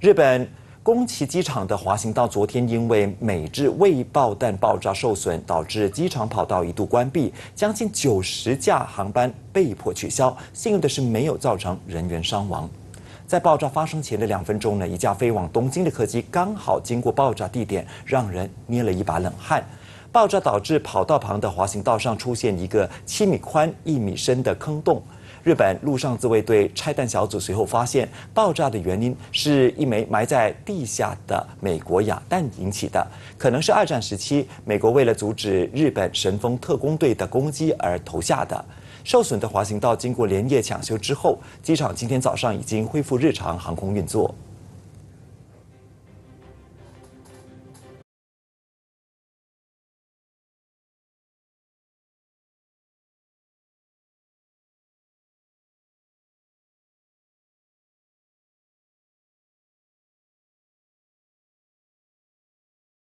日本宫崎机场的滑行道昨天因为美制未爆弹爆炸受损，导致机场跑道一度关闭，将近九十架航班被迫取消。幸运的是，没有造成人员伤亡。在爆炸发生前的两分钟呢，一架飞往东京的客机刚好经过爆炸地点，让人捏了一把冷汗。爆炸导致跑道旁的滑行道上出现一个七米宽、一米深的坑洞。日本陆上自卫队拆弹小组随后发现，爆炸的原因是一枚埋在地下的美国哑弹引起的，可能是二战时期美国为了阻止日本神风特工队的攻击而投下的。受损的滑行道经过连夜抢修之后，机场今天早上已经恢复日常航空运作。